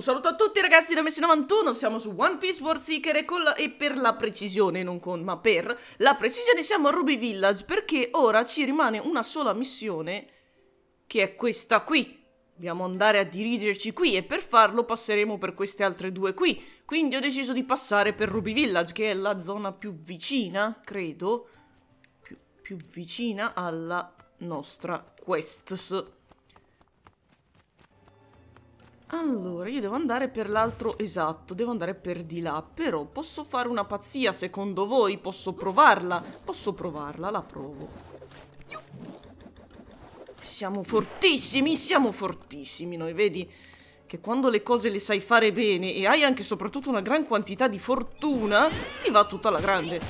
Un saluto a tutti ragazzi da Messi91, siamo su One Piece World Seeker e, la, e, per la precisione, non con, ma per la precisione siamo a Ruby Village perché ora ci rimane una sola missione che è questa qui. Dobbiamo andare a dirigerci qui e per farlo passeremo per queste altre due qui. Quindi ho deciso di passare per Ruby Village che è la zona più vicina, credo, più, più vicina alla nostra quest. Allora, io devo andare per l'altro esatto, devo andare per di là, però posso fare una pazzia secondo voi? Posso provarla? Posso provarla, la provo. Siamo fortissimi, siamo fortissimi noi, vedi? Che quando le cose le sai fare bene e hai anche soprattutto una gran quantità di fortuna, ti va tutta alla grande.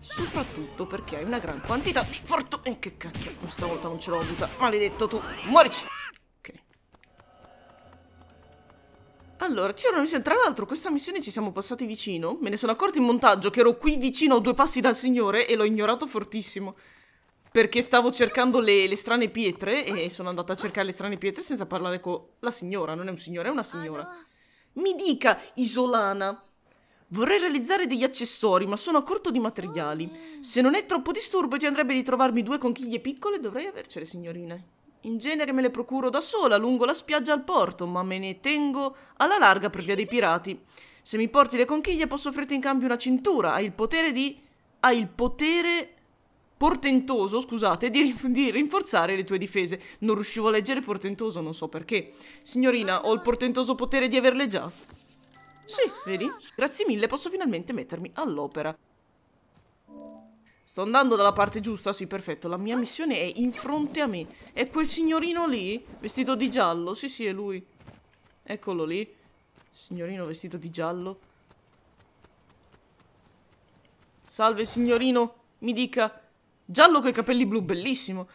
Soprattutto perché hai una gran quantità di fortuna... E eh, che cacchio, questa volta non ce l'ho avuta. Maledetto tu, muorici! Allora, c'era una missione. Tra l'altro, questa missione ci siamo passati vicino. Me ne sono accorto in montaggio che ero qui vicino, a due passi dal signore, e l'ho ignorato fortissimo. Perché stavo cercando le, le, strane pietre e sono andata a cercare le strane pietre senza parlare con la signora. Non è un signore, è una signora. Ah, Mi dica, Isolana. Vorrei realizzare degli accessori, ma sono a corto di materiali. Oh. Se non è troppo disturbo, ti andrebbe di trovarmi due conchiglie piccole, dovrei avercele, signorine. In genere me le procuro da sola lungo la spiaggia al porto, ma me ne tengo alla larga per via dei pirati. Se mi porti le conchiglie posso offrirti in cambio una cintura. Hai il potere di... Hai il potere portentoso, scusate, di, di, rinforzare le tue difese. Non riuscivo a leggere portentoso, non so perché. Signorina, ho il portentoso potere di averle già. Sì, vedi? Grazie mille, posso finalmente mettermi all'opera. Sto andando dalla parte giusta? Sì, perfetto. La mia missione è in fronte a me. È quel signorino lì, vestito di giallo? Sì, sì, è lui. Eccolo lì. Signorino vestito di giallo. Salve, signorino. Mi dica. Giallo coi capelli blu, bellissimo.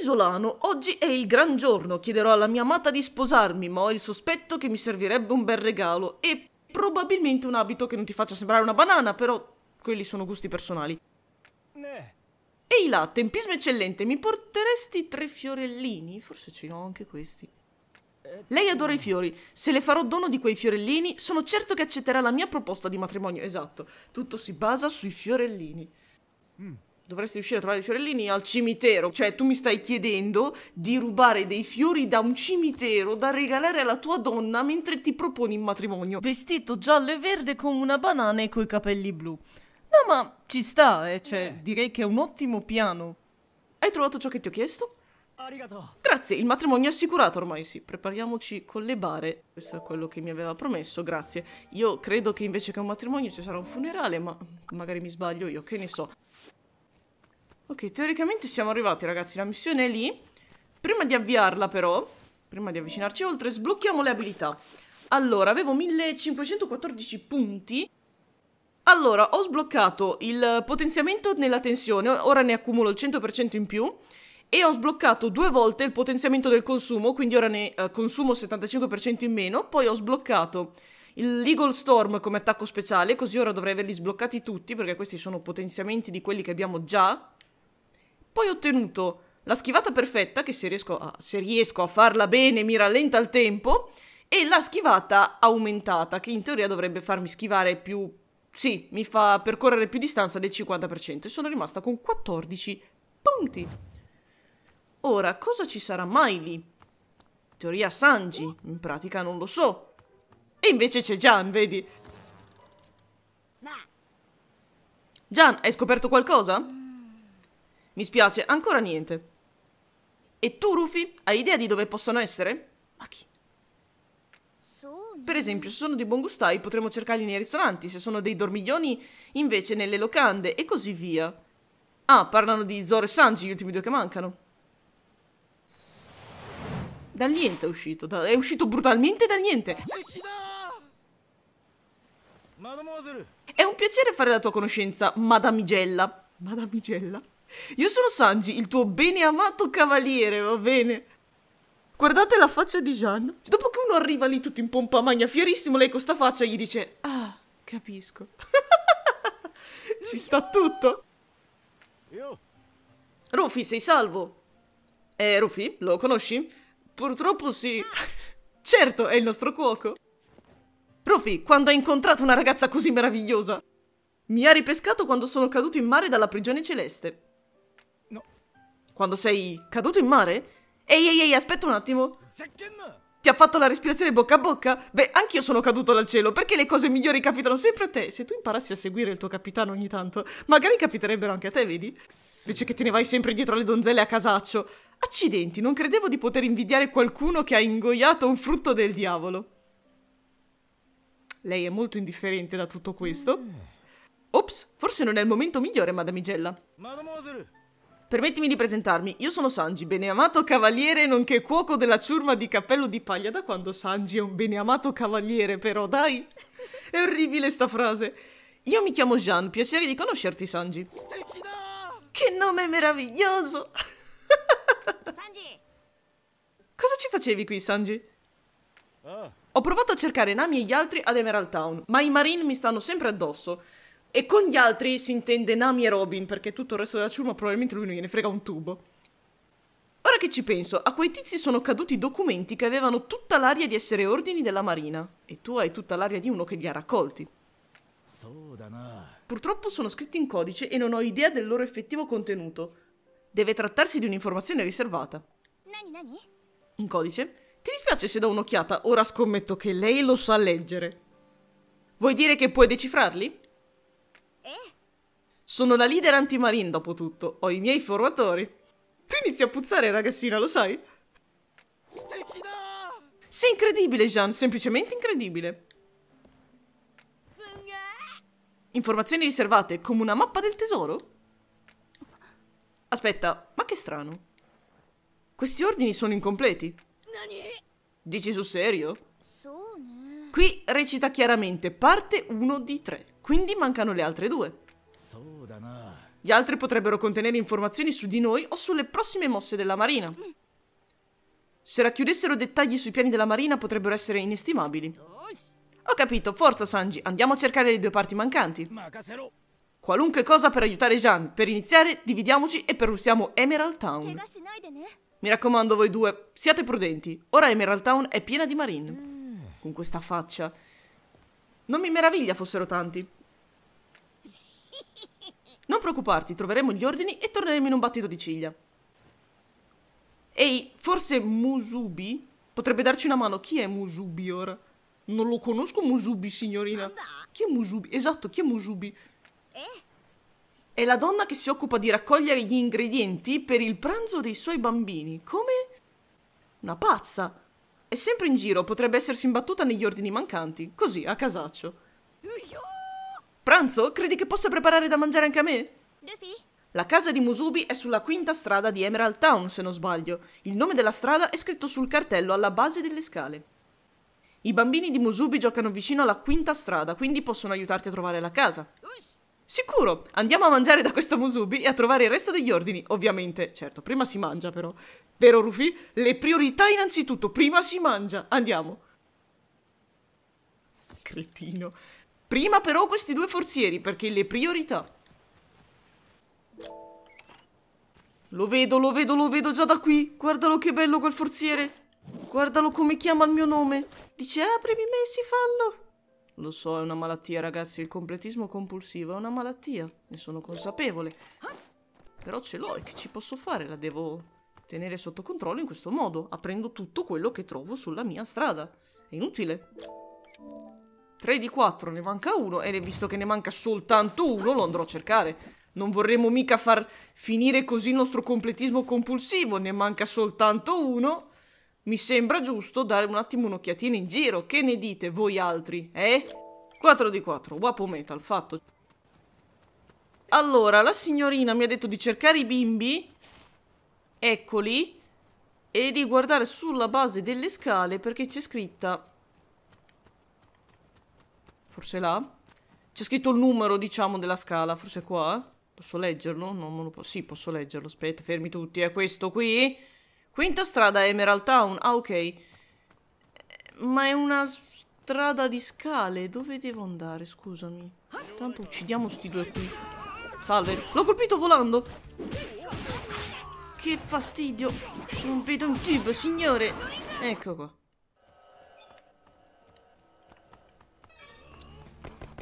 Isolano, oggi è il gran giorno. Chiederò alla mia amata di sposarmi, ma ho il sospetto che mi servirebbe un bel regalo. E probabilmente un abito che non ti faccia sembrare una banana, però quelli sono gusti personali. Ehi là, tempismo eccellente, mi porteresti tre fiorellini? Forse ce li ho anche questi. Eh, Lei adora mm. i fiori. Se le farò dono di quei fiorellini, sono certo che accetterà la mia proposta di matrimonio. Esatto, tutto si basa sui fiorellini. Mm. Dovresti riuscire a trovare i fiorellini al cimitero. Cioè, tu mi stai chiedendo di rubare dei fiori da un cimitero da regalare alla tua donna mentre ti proponi in matrimonio. Vestito giallo e verde con una banana e coi capelli blu. No, ma ci sta, eh, cioè, eh. direi che è un ottimo piano. Hai trovato ciò che ti ho chiesto? Grazie, il matrimonio è assicurato ormai, sì. Prepariamoci con le bare. Questo è quello che mi aveva promesso, grazie. Io credo che invece che un matrimonio ci sarà un funerale, ma magari mi sbaglio io, che ne so. Ok, teoricamente siamo arrivati, ragazzi. La missione è lì. Prima di avviarla, però, prima di avvicinarci oltre, sblocchiamo le abilità. Allora, avevo 1514 punti allora, ho sbloccato il potenziamento nella tensione, ora ne accumulo il 100% in più, e ho sbloccato due volte il potenziamento del consumo, quindi ora ne eh, consumo 75% in meno, poi ho sbloccato l'Eagle Storm come attacco speciale, così ora dovrei averli sbloccati tutti, perché questi sono potenziamenti di quelli che abbiamo già. Poi ho ottenuto la schivata perfetta, che se riesco a, se riesco a farla bene mi rallenta il tempo, e la schivata aumentata, che in teoria dovrebbe farmi schivare più sì, mi fa percorrere più distanza del 50% e sono rimasta con 14 punti. Ora, cosa ci sarà mai lì? Teoria Sanji, in pratica non lo so. E invece c'è Gian, vedi? Gian, hai scoperto qualcosa? Mi spiace, ancora niente. E tu, Rufy, hai idea di dove possono essere? Ma chi? Per esempio, se sono dei buon potremmo cercarli nei ristoranti, se sono dei dormiglioni invece nelle locande e così via. Ah, parlano di Zoro e Sanji, gli ultimi due che mancano. Dal niente è uscito, da, è uscito brutalmente dal niente. È un piacere fare la tua conoscenza, Madamigella. Madamigella? Io sono Sanji, il tuo bene amato cavaliere, va bene? Guardate la faccia di Jean. Cioè, dopo che uno arriva lì tutto in pompa magna, fierissimo, lei con sta faccia gli dice Ah, capisco. Ci sta tutto. Rufy, sei salvo. Eh, Rufy, lo conosci? Purtroppo sì. certo, è il nostro cuoco. Rufy, quando hai incontrato una ragazza così meravigliosa? Mi ha ripescato quando sono caduto in mare dalla prigione celeste. No. Quando sei caduto in mare? Ehi, ehi, ehi, aspetta un attimo. Ti ha fatto la respirazione bocca a bocca? Beh, anch'io sono caduto dal cielo, perché le cose migliori capitano sempre a te. Se tu imparassi a seguire il tuo capitano ogni tanto, magari capiterebbero anche a te, vedi? Invece che te ne vai sempre dietro alle donzelle a casaccio. Accidenti, non credevo di poter invidiare qualcuno che ha ingoiato un frutto del diavolo. Lei è molto indifferente da tutto questo. Mm. Ops, forse non è il momento migliore, Madamigella. Mademoiselle! Permettimi di presentarmi, io sono Sanji, beneamato cavaliere nonché cuoco della ciurma di cappello di paglia. Da quando Sanji è un beneamato cavaliere però, dai? È orribile sta frase. Io mi chiamo Jean, piacere di conoscerti Sanji. Che nome meraviglioso! Sanji! Cosa ci facevi qui, Sanji? Ah. Ho provato a cercare Nami e gli altri ad Emerald Town, ma i Marine mi stanno sempre addosso. E con gli altri si intende Nami e Robin, perché tutto il resto della ciurma probabilmente lui non gliene frega un tubo. Ora che ci penso, a quei tizi sono caduti documenti che avevano tutta l'aria di essere ordini della Marina, e tu hai tutta l'aria di uno che li ha raccolti. Purtroppo sono scritti in codice e non ho idea del loro effettivo contenuto. Deve trattarsi di un'informazione riservata. In codice? Ti dispiace se do un'occhiata? Ora scommetto che lei lo sa leggere. Vuoi dire che puoi decifrarli? Sono la leader anti dopo tutto, ho i miei formatori. Tu inizi a puzzare ragazzina, lo sai? Sei incredibile Jean, semplicemente incredibile. Informazioni riservate, come una mappa del tesoro? Aspetta, ma che strano. Questi ordini sono incompleti. Dici sul serio? Qui recita chiaramente parte 1 di 3, quindi mancano le altre due. Gli altri potrebbero contenere informazioni su di noi o sulle prossime mosse della Marina. Se racchiudessero dettagli sui piani della Marina potrebbero essere inestimabili. Ho capito, forza Sanji, andiamo a cercare le due parti mancanti. Qualunque cosa per aiutare Jean. Per iniziare, dividiamoci e perlustiamo Emerald Town. Mi raccomando voi due, siate prudenti. Ora Emerald Town è piena di marine. Eh. Con questa faccia. Non mi meraviglia fossero tanti preoccuparti, troveremo gli ordini e torneremo in un battito di ciglia. Ehi, forse Musubi potrebbe darci una mano. Chi è Musubi ora? Non lo conosco Musubi, signorina. Chi è Musubi? Esatto, chi è Musubi? Eh? È la donna che si occupa di raccogliere gli ingredienti per il pranzo dei suoi bambini. Come? Una pazza. È sempre in giro, potrebbe essersi imbattuta negli ordini mancanti. Così, a casaccio. Pranzo? Credi che possa preparare da mangiare anche a me? Luffy? La casa di Musubi è sulla quinta strada di Emerald Town, se non sbaglio. Il nome della strada è scritto sul cartello alla base delle scale. I bambini di Musubi giocano vicino alla quinta strada, quindi possono aiutarti a trovare la casa. Sicuro! Andiamo a mangiare da questa Musubi e a trovare il resto degli ordini. Ovviamente, certo, prima si mangia però. Vero Rufy? Le priorità innanzitutto, prima si mangia. Andiamo. Cretino. Prima però questi due forzieri, perché le priorità. Lo vedo, lo vedo, lo vedo già da qui. Guardalo che bello quel forziere. Guardalo come chiama il mio nome. Dice aprimi Messi, fallo. Lo so, è una malattia ragazzi, il completismo compulsivo è una malattia. Ne sono consapevole. Però ce l'ho e che ci posso fare? La devo tenere sotto controllo in questo modo, aprendo tutto quello che trovo sulla mia strada. È inutile. 3 di 4 ne manca uno e visto che ne manca soltanto uno lo andrò a cercare. Non vorremmo mica far finire così il nostro completismo compulsivo, ne manca soltanto uno. Mi sembra giusto dare un attimo un'occhiatina in giro, che ne dite voi altri, eh? 4 di 4, guapo Metal, fatto. Allora, la signorina mi ha detto di cercare i bimbi, eccoli, e di guardare sulla base delle scale perché c'è scritta Forse là? C'è scritto il numero, diciamo, della scala. Forse qua? Posso leggerlo? No, non lo posso. Sì, posso leggerlo. Aspetta, fermi tutti. È questo qui? Quinta strada, Emerald Town. Ah, ok. Eh, ma è una strada di scale. Dove devo andare? Scusami. Tanto uccidiamo sti due qui. Salve. L'ho colpito volando. Che fastidio. Non vedo un tipo, signore. Ecco qua.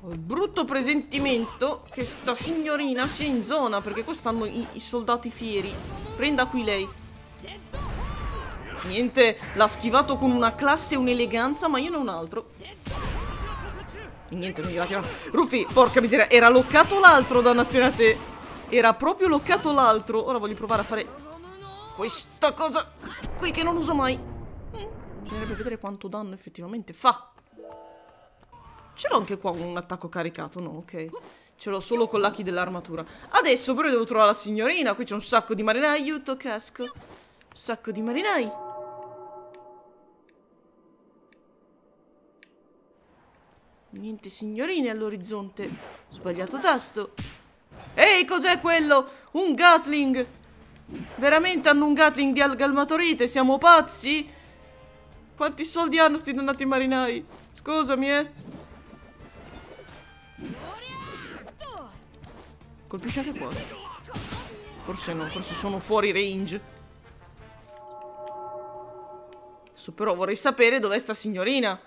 Ho il brutto presentimento che sta signorina sia in zona, perché qua stanno i, i soldati fieri. Prenda qui lei. Niente, l'ha schivato con una classe e un'eleganza, ma io ne ho un altro. Niente, non gliela chiedo. Ruffy, porca miseria, era loccato l'altro, dannazione a te. Era proprio loccato l'altro. Ora voglio provare a fare questa cosa qui che non uso mai. Mm, bisognerebbe vedere quanto danno effettivamente fa. Ce l'ho anche qua con un attacco caricato, no? Ok. Ce l'ho solo con l'acchi dell'armatura. Adesso però devo trovare la signorina. Qui c'è un sacco di marinai. Aiuto, casco. Un sacco di marinai. Niente signorine all'orizzonte. Sbagliato tasto. Ehi, cos'è quello? Un Gatling. Veramente hanno un Gatling di Algalmatorite? Siamo pazzi? Quanti soldi hanno sti dannati marinai? Scusami, eh. Colpisce anche qua. Forse no, forse sono fuori range. Adesso però vorrei sapere dov'è sta signorina.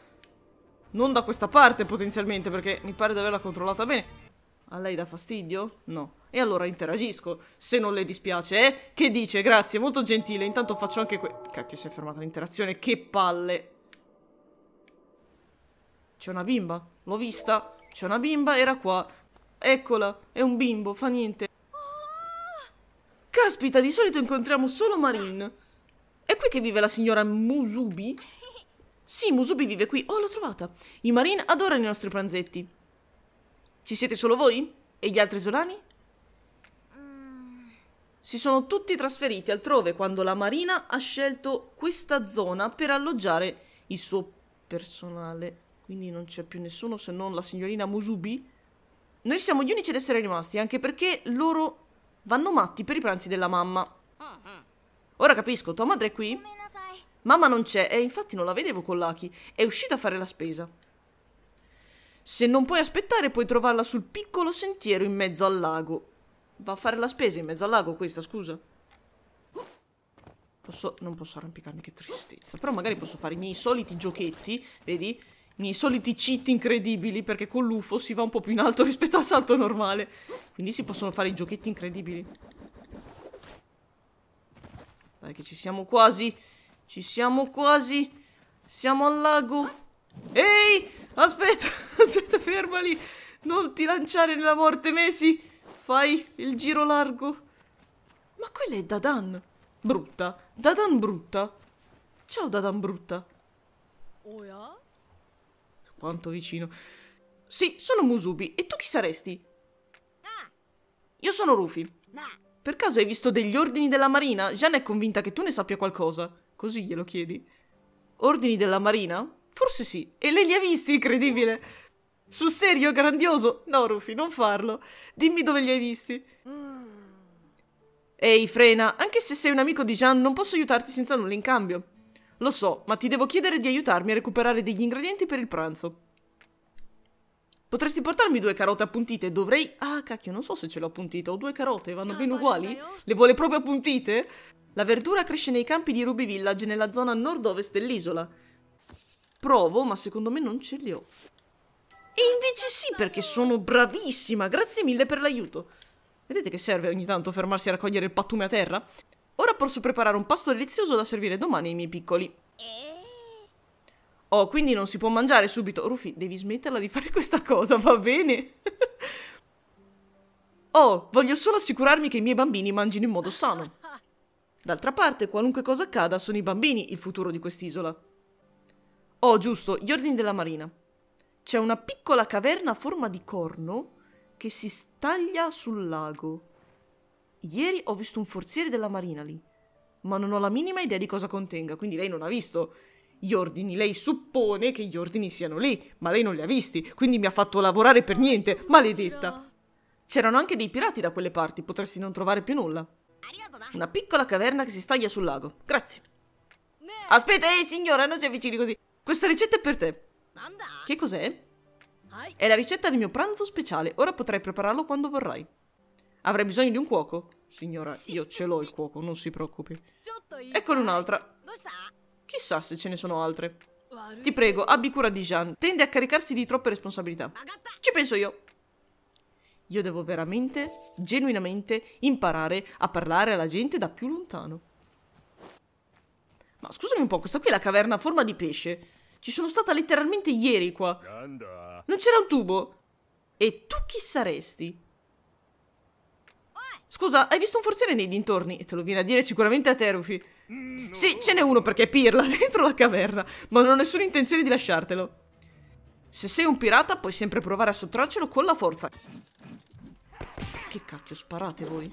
Non da questa parte potenzialmente, perché mi pare di averla controllata bene. A lei dà fastidio? No. E allora interagisco, se non le dispiace, eh? Che dice? Grazie, molto gentile. Intanto faccio anche que... Cacchio, si è fermata l'interazione, che palle. C'è una bimba? L'ho vista. C'è una bimba, era qua. Eccola, è un bimbo, fa niente. Caspita, di solito incontriamo solo Marin. È qui che vive la signora Musubi? Sì, Musubi vive qui. Oh, l'ho trovata. I Marin adorano i nostri pranzetti. Ci siete solo voi? E gli altri solani? Si sono tutti trasferiti altrove quando la Marina ha scelto questa zona per alloggiare il suo personale. Quindi non c'è più nessuno se non la signorina Musubi. Noi siamo gli unici ad essere rimasti, anche perché loro vanno matti per i pranzi della mamma. Ora capisco, tua madre è qui? Mamma non c'è, e infatti non la vedevo con Lucky. È uscita a fare la spesa. Se non puoi aspettare, puoi trovarla sul piccolo sentiero in mezzo al lago. Va a fare la spesa in mezzo al lago questa, scusa. Posso, non posso arrampicarmi, che tristezza. Però magari posso fare i miei soliti giochetti, vedi? i miei soliti cheat incredibili, perché con l'UFO si va un po' più in alto rispetto al salto normale. Quindi si possono fare i giochetti incredibili. Dai che ci siamo quasi, ci siamo quasi, siamo al lago. Ehi, aspetta, aspetta, ferma lì. Non ti lanciare nella morte, Messi. Fai il giro largo. Ma quella è Dadan. Brutta. Dadan brutta. Ciao Dadan brutta. Oh yeah? quanto vicino. Sì, sono Musubi. E tu chi saresti? Io sono Rufy. Per caso hai visto degli ordini della marina? Jeanne è convinta che tu ne sappia qualcosa. Così glielo chiedi. Ordini della marina? Forse sì. E lei li ha visti, incredibile. Sul serio, grandioso. No, Rufy, non farlo. Dimmi dove li hai visti. Ehi, frena. Anche se sei un amico di Jeanne, non posso aiutarti senza nulla in cambio. Lo so, ma ti devo chiedere di aiutarmi a recuperare degli ingredienti per il pranzo. Potresti portarmi due carote appuntite? Dovrei... Ah, cacchio, non so se ce l'ho appuntita. Ho due carote, vanno bene uguali? Oh. Le vuole proprio appuntite? La verdura cresce nei campi di Ruby Village nella zona nord-ovest dell'isola. Provo, ma secondo me non ce li ho. E invece sì, perché sono bravissima! Grazie mille per l'aiuto! Vedete che serve ogni tanto fermarsi a raccogliere il pattume a terra? Ora posso preparare un pasto delizioso da servire domani ai miei piccoli. Oh, quindi non si può mangiare subito. Rufy, devi smetterla di fare questa cosa, va bene? oh, voglio solo assicurarmi che i miei bambini mangino in modo sano. D'altra parte, qualunque cosa accada, sono i bambini il futuro di quest'isola. Oh, giusto, gli ordini della marina. C'è una piccola caverna a forma di corno che si staglia sul lago. Ieri ho visto un forziere della Marina lì, ma non ho la minima idea di cosa contenga, quindi lei non ha visto gli ordini, lei suppone che gli ordini siano lì, ma lei non li ha visti, quindi mi ha fatto lavorare per niente, maledetta. C'erano anche dei pirati da quelle parti, potresti non trovare più nulla. Una piccola caverna che si staglia sul lago, grazie. Aspetta, ehi hey, signora, non si avvicini così. Questa ricetta è per te. Che cos'è? È la ricetta del mio pranzo speciale, ora potrai prepararlo quando vorrai. Avrei bisogno di un cuoco? Signora, io ce l'ho il cuoco, non si preoccupi. Eccone un'altra. Chissà se ce ne sono altre. Ti prego, abbi cura di Jean. Tende a caricarsi di troppe responsabilità. Ci penso io. Io devo veramente, genuinamente, imparare a parlare alla gente da più lontano. Ma scusami un po', questa qui è la caverna a forma di pesce. Ci sono stata letteralmente ieri qua. Non c'era un tubo. E tu chi saresti? Scusa, hai visto un forziere nei dintorni? E te lo viene a dire sicuramente a te, Rufy. Mm, sì, ce n'è uno perché è pirla dentro la caverna, ma non ho nessuna intenzione di lasciartelo. Se sei un pirata, puoi sempre provare a sottrarcelo con la forza. Che cacchio sparate voi?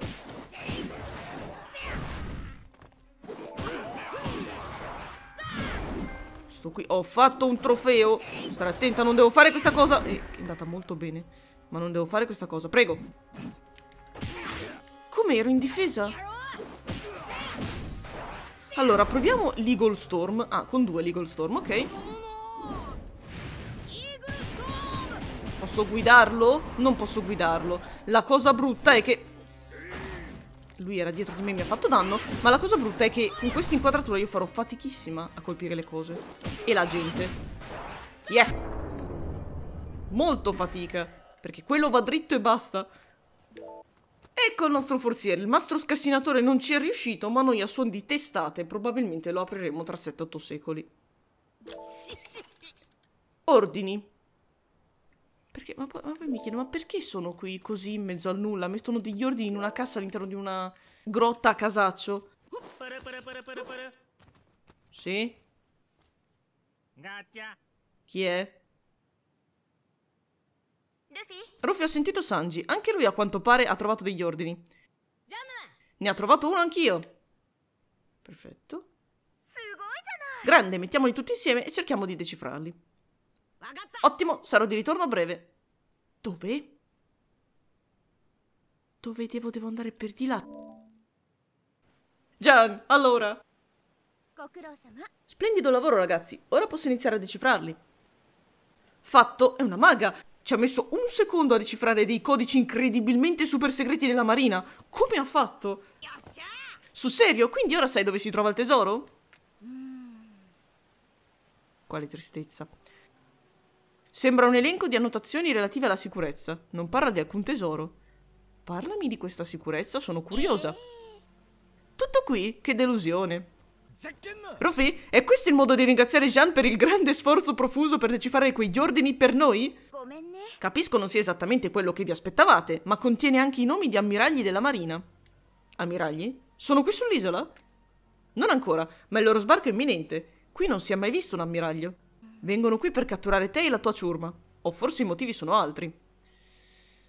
Sto qui, ho fatto un trofeo. Stare attenta, non devo fare questa cosa. Eh, è andata molto bene, ma non devo fare questa cosa. Prego. Come ero in difesa? Allora, proviamo l'Eagle Storm. Ah, con due l'Eagle Storm, ok. Posso guidarlo? Non posso guidarlo. La cosa brutta è che... Lui era dietro di me e mi ha fatto danno, ma la cosa brutta è che con questa inquadratura io farò fatichissima a colpire le cose. E la gente. Chi yeah. è? Molto fatica. Perché quello va dritto e basta. Ecco il nostro forziere, il mastro scassinatore non ci è riuscito, ma noi a suon di testate probabilmente lo apriremo tra 7-8 secoli. Ordini. Perché, ma, poi, ma poi mi chiedo, ma perché sono qui così in mezzo al nulla? Mettono degli ordini in una cassa all'interno di una grotta a casaccio. Sì? Chi è? Luffy? Ruffy ha sentito Sanji. Anche lui a quanto pare ha trovato degli ordini. Ne ha trovato uno anch'io. Perfetto. Grande, mettiamoli tutti insieme e cerchiamo di decifrarli. Ottimo, sarò di ritorno a breve. Dove? Dove devo, devo andare per di là? Gian, allora. Splendido lavoro, ragazzi. Ora posso iniziare a decifrarli. Fatto, è una maga ci ha messo un secondo a decifrare dei codici incredibilmente super segreti della Marina. Come ha fatto? Su serio? Quindi ora sai dove si trova il tesoro? Mm. Quale tristezza. Sembra un elenco di annotazioni relative alla sicurezza. Non parla di alcun tesoro. Parlami di questa sicurezza, sono curiosa. Tutto qui? Che delusione. Rofi, è questo il modo di ringraziare Jean per il grande sforzo profuso per decifrare quegli ordini per noi? Capisco non sia esattamente quello che vi aspettavate, ma contiene anche i nomi di ammiragli della marina. Ammiragli? Sono qui sull'isola? Non ancora, ma il loro sbarco è imminente. Qui non si è mai visto un ammiraglio. Vengono qui per catturare te e la tua ciurma. O forse i motivi sono altri.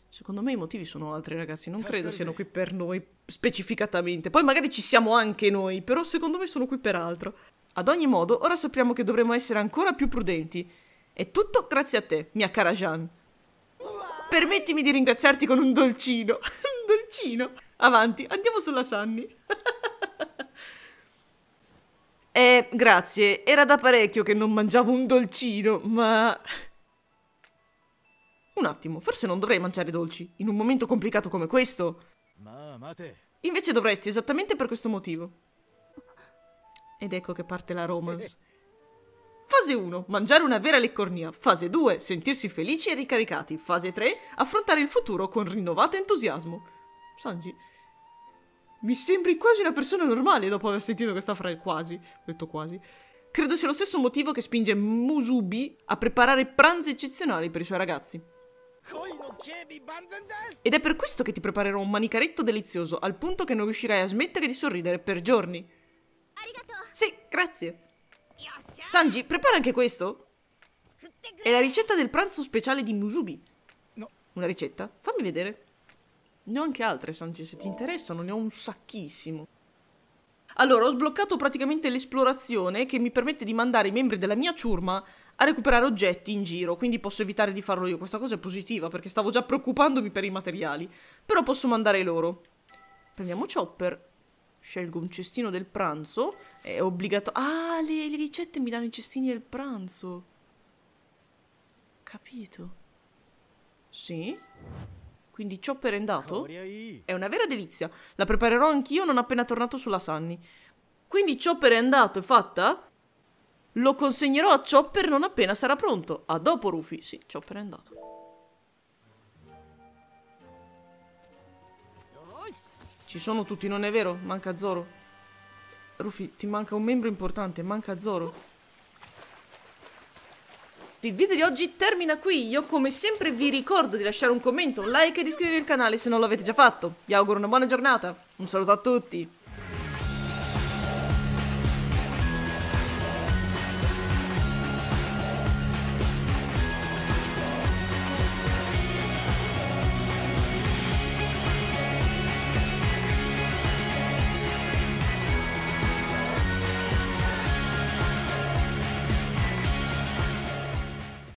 Secondo me i motivi sono altri, ragazzi. Non credo siano qui per noi specificatamente. Poi magari ci siamo anche noi, però secondo me sono qui per altro. Ad ogni modo, ora sappiamo che dovremo essere ancora più prudenti è tutto grazie a te, mia cara Jean. Permettimi di ringraziarti con un dolcino. un dolcino. Avanti, andiamo sulla Sunny. eh, grazie. Era da parecchio che non mangiavo un dolcino, ma... Un attimo, forse non dovrei mangiare dolci, in un momento complicato come questo. Invece dovresti, esattamente per questo motivo. Ed ecco che parte la romance. Fase 1. Mangiare una vera leccornia. Fase 2. Sentirsi felici e ricaricati. Fase 3. Affrontare il futuro con rinnovato entusiasmo. Sanji, mi sembri quasi una persona normale dopo aver sentito questa frase. Quasi, ho detto quasi. Credo sia lo stesso motivo che spinge Musubi a preparare pranzi eccezionali per i suoi ragazzi. Ed è per questo che ti preparerò un manicaretto delizioso, al punto che non riuscirai a smettere di sorridere per giorni. Sì, grazie. Sanji, prepara anche questo. È la ricetta del pranzo speciale di Musubi. No. Una ricetta? Fammi vedere. Ne ho anche altre, Sanji, se ti interessano. Ne ho un sacchissimo. Allora, ho sbloccato praticamente l'esplorazione che mi permette di mandare i membri della mia ciurma a recuperare oggetti in giro, quindi posso evitare di farlo io. Questa cosa è positiva perché stavo già preoccupandomi per i materiali. Però posso mandare loro. Prendiamo Chopper Scelgo un cestino del pranzo. È obbligatorio. Ah, le, le ricette mi danno i cestini del pranzo. Capito. Sì. Quindi ciò perendato è una vera delizia. La preparerò anch'io non appena tornato sulla Sunny. Quindi Chopper è andato, è fatta? Lo consegnerò a Chopper non appena sarà pronto. A dopo, Rufy. Sì, Chopper è andato. Ci sono tutti, non è vero? Manca Zoro. Rufy, ti manca un membro importante, manca Zoro. Il video di oggi termina qui, io come sempre vi ricordo di lasciare un commento, un like e di iscrivervi al canale se non lo avete già fatto. Vi auguro una buona giornata, un saluto a tutti!